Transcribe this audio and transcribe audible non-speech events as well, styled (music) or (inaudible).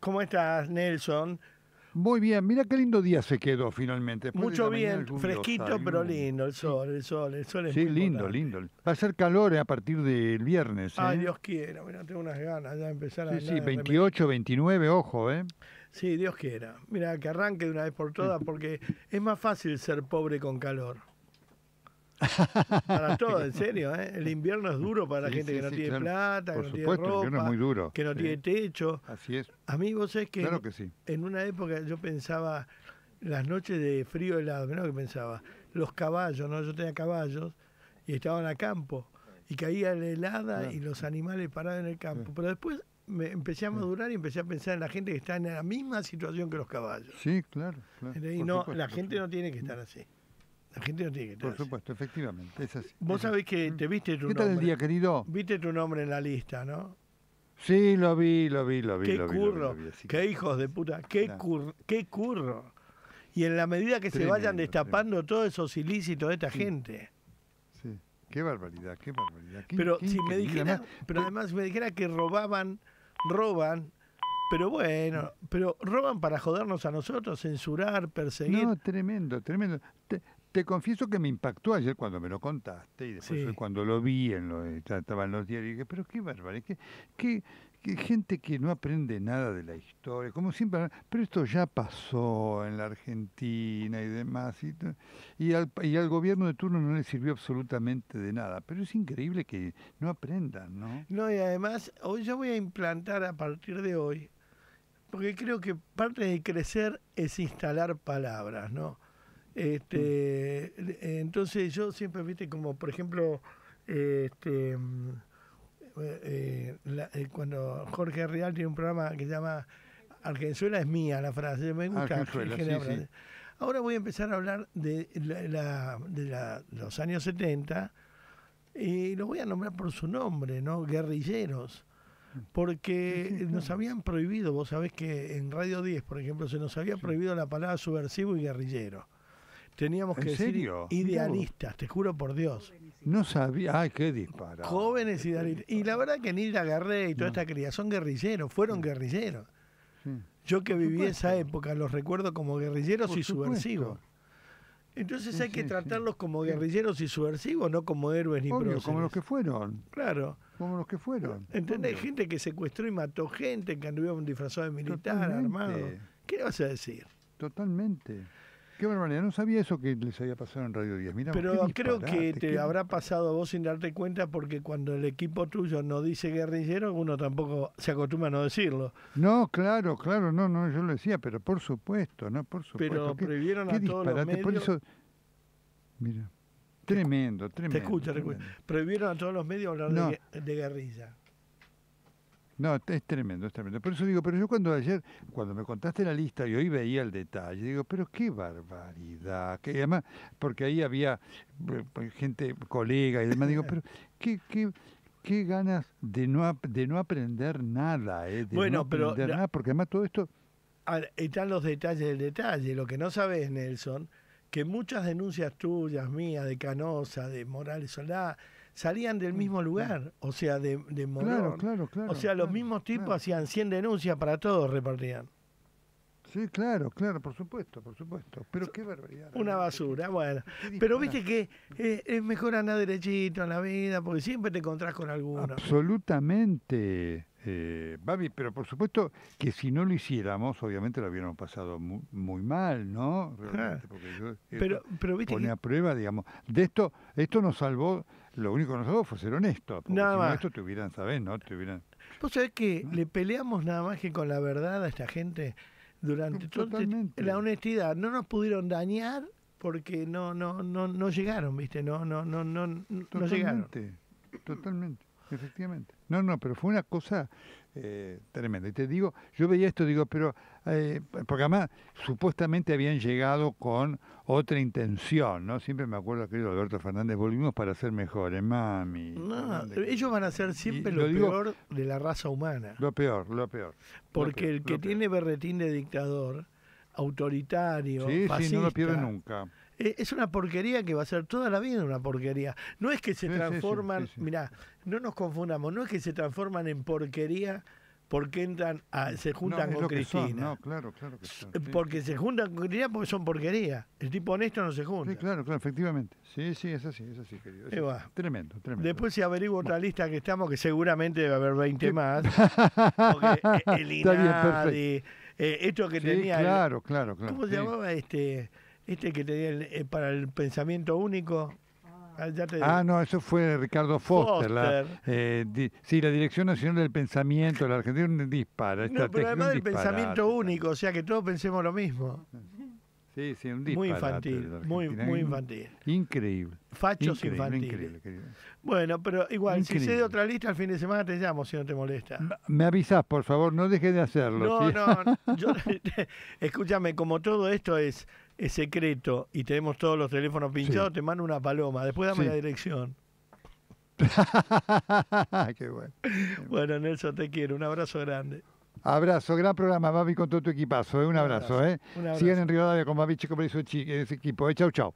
¿Cómo estás, Nelson? Muy bien, mira qué lindo día se quedó finalmente. Mucho bien, fresquito pero lindo el sol, el sol, el sol Sí, lindo, lindo. Va a hacer calor eh, a partir del viernes. ¿eh? Ay, Dios quiera, mira, tengo unas ganas de empezar a a... Sí, sí, 28, 29, ojo, ¿eh? Sí, Dios quiera. Mira, que arranque de una vez por todas porque es más fácil ser pobre con calor. Para (laughs) todo, en serio. ¿eh? El invierno es duro para la gente que no tiene plata, que no tiene ropa, que no tiene techo. Así es. A mí vos sabés que, en una época yo pensaba, las noches de frío helado, menos que pensaba, los caballos, ¿no? Yo tenía caballos y estaban a campo y caía la helada y los animales paraban en el campo. Pero después me empecé a madurar y empecé a pensar en la gente que está en la misma situación que los caballos. Sí, claro. Y la gente no tiene que estar así. La gente no tiene que Por supuesto, efectivamente. Vos sabés que mm. te viste tu nombre. ¿Qué tal el día, querido? Viste tu nombre en la lista, ¿no? Sí, lo vi, lo vi, lo vi. Qué curro, qué hijos de puta, qué, curro, Y en la medida que se vayan destapando todos esos ilícitos de esta gente. Sí, qué barbaridad, qué barbaridad. pero, si me dijera, pero eh, además me dijera que robaban, roban, pero bueno, mm. pero roban para jodernos a nosotros, censurar, perseguir. No, tremendo, tremendo te confieso que me impactó ayer cuando me lo contaste y después fue cuando lo vi, en lo, eh, estaban los diarios, y dije, pero qué bárbaro, qué, qué, gente que no aprende nada de la historia, como siempre, pero esto ya pasó en la Argentina y demás, y, y, al, y al gobierno de turno no le sirvió absolutamente de nada, pero es increíble que no aprendan, ¿no? No, y además, hoy yo voy a implantar a partir de hoy, porque creo que parte de crecer es instalar palabras, ¿no? Este, eh, entonces yo siempre, viste, como por ejemplo, este, mm, eh, eh, cuando Jorge Real tiene un programa que se llama Argenzuela es mía la frase, me gusta. Ahora voy a empezar a hablar de, de los años 70 y lo voy a nombrar por su nombre, ¿no? Guerrilleros. Porque (laughs) nos habían prohibido, vos sabés que en Radio 10, por ejemplo, se nos había prohibido la palabra subversivo y guerrillero. Teníamos que ser idealistas, te juro por Dios. No sabía, ay, qué disparo. Jóvenes idealistas. Y la verdad que Nilda Garré y toda esta cría son guerrilleros, fueron guerrilleros. Yo que viví esa época los recuerdo como guerrilleros y subversivos. Entonces hay que tratarlos como guerrilleros y subversivos, no como héroes ni Obvio, Como los que fueron. Claro. Como los que fueron. ¿Entendés? Gente que secuestró y mató gente, que anduvieron disfrazados de militar, armado. ¿Qué vas a decir? Totalmente. Qué barbaridad, no sabía eso que les había pasado en Radio 10. Pero creo que te habrá pasado a vos sin darte cuenta porque cuando el equipo tuyo no dice guerrillero, uno tampoco se acostumbra a no decirlo. No, claro, claro, no, no, yo lo decía, pero por supuesto, no, por supuesto. Pero prohibieron a todos los medios. Por eso, mira, tremendo, tremendo. Te Prohibieron a todos los medios hablar de guerrilla. No, es tremendo, es tremendo. Por eso digo, pero yo cuando ayer, cuando me contaste la lista y hoy veía el detalle, digo, pero qué barbaridad. Que además, porque ahí había eh, pues, gente, colega y demás, digo, pero (laughs) qué, qué, qué ganas de no, de no aprender nada, eh, de bueno, no aprender nada, porque además todo esto... Están los detalles del detalle. Lo que no sabes, Nelson, que muchas denuncias tuyas, mías, de Canosa, de Morales Solá, salían del mm, mismo mm. lugar, o sea, de, de Morón. Claro, claro, claro. O sea, los mismos tipos hacían 100 denuncias para todos, repartían. Sí, claro, claro, por supuesto, por supuesto. Pero qué barbaridad. Una basura, bueno. Pero viste que eh, es mejor andar derechito en la vida, porque siempre te encontrás con alguno. Absolutamente. Eh, pero por supuesto que si no lo hiciéramos, obviamente lo hubiéramos pasado muy, mal, ¿no? porque yo, pero, viste pone a prueba, digamos. De esto, esto nos salvó, lo único que nos salvó fue ser honesto nada si No, esto te hubieran, ¿sabés? No? Vos sabés que le peleamos nada más que con la verdad a esta gente durante Totalmente. la honestidad. No nos pudieron dañar porque no, no, no, no llegaron, viste, no, no, no, no, Totalmente. Totalmente. Efectivamente. No, no, pero fue una cosa eh, tremenda. Y te digo, yo veía esto, digo, pero, eh, porque además supuestamente habían llegado con otra intención, ¿no? Siempre me acuerdo, querido Alberto Fernández, volvimos para ser mejores, mami. No, ellos van a ser siempre lo, peor de la raza humana. Lo peor, lo peor. Porque el que tiene berretín de dictador autoritario. fascista, no lo pierde nunca. Eh, es una porquería que va a ser toda la vida una porquería. No es que se transforman, mira, no nos confundamos, no es que se transforman en porquería porque entran a, se juntan con Cristina. no, claro, Porque se juntan con Cristina porque son porquería. El tipo honesto no se junta. Sí, claro, claro, efectivamente. Sí, sí, es así, es así, querido. Tremendo, tremendo. Después si averiguo otra lista que estamos, que seguramente debe haber 20 más. (laughs) porque eh, el INADI, Está bien, eh, esto que tenía. Claro, ¿Cómo se llamaba este, este que tenía eh, para el pensamiento único? Ah, ah, no, eso fue Ricardo Foster. La, eh, sí, la Dirección Nacional del Pensamiento, la Argentina dispara. pero además del pensamiento único, o sea que todos pensemos lo mismo. Sí, sí, un Muy infantil, muy, muy infantil. Increíble. Fachos infantiles. Bueno, pero igual, si se de otra lista, al fin de semana te llamo, si no te molesta. Me avisas, por favor, no dejes de hacerlo. No, no, (laughs) (laughs) escúchame, como todo esto es, secreto y tenemos todos los teléfonos pinchados, te mando una paloma, después dame la dirección. (laughs) Qué bueno. Bueno, Nelson, te quiero, un abrazo grande. Abrazo, gran programa, Babi, con todo tu equipazo. Eh, un, abrazo, ¿eh? Sigan en Rivadavia con Babi Chico y eh, ese equipo. Eh. Chau, chau.